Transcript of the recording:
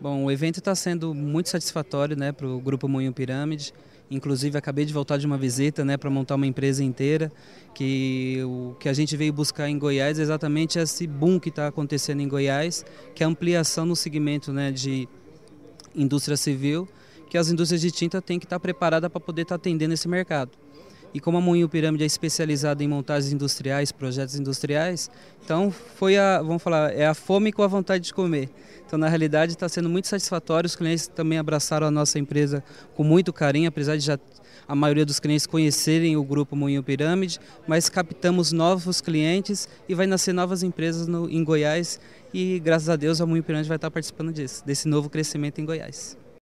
Bom, o evento está sendo muito satisfatório né, para o Grupo Moinho Pirâmide. Inclusive, acabei de voltar de uma visita né, para montar uma empresa inteira, que o que a gente veio buscar em Goiás é exatamente esse boom que está acontecendo em Goiás, que é a ampliação no segmento né, de indústria civil, que as indústrias de tinta têm que estar tá preparadas para poder estar tá atendendo esse mercado. E como a Moinho Pirâmide é especializada em montagens industriais, projetos industriais, então foi a, vamos falar, é a fome com a vontade de comer. Então, na realidade, está sendo muito satisfatório. Os clientes também abraçaram a nossa empresa com muito carinho, apesar de já a maioria dos clientes conhecerem o grupo Moinho Pirâmide, mas captamos novos clientes e vai nascer novas empresas no, em Goiás e graças a Deus a Moinho Pirâmide vai estar participando disso, desse novo crescimento em Goiás.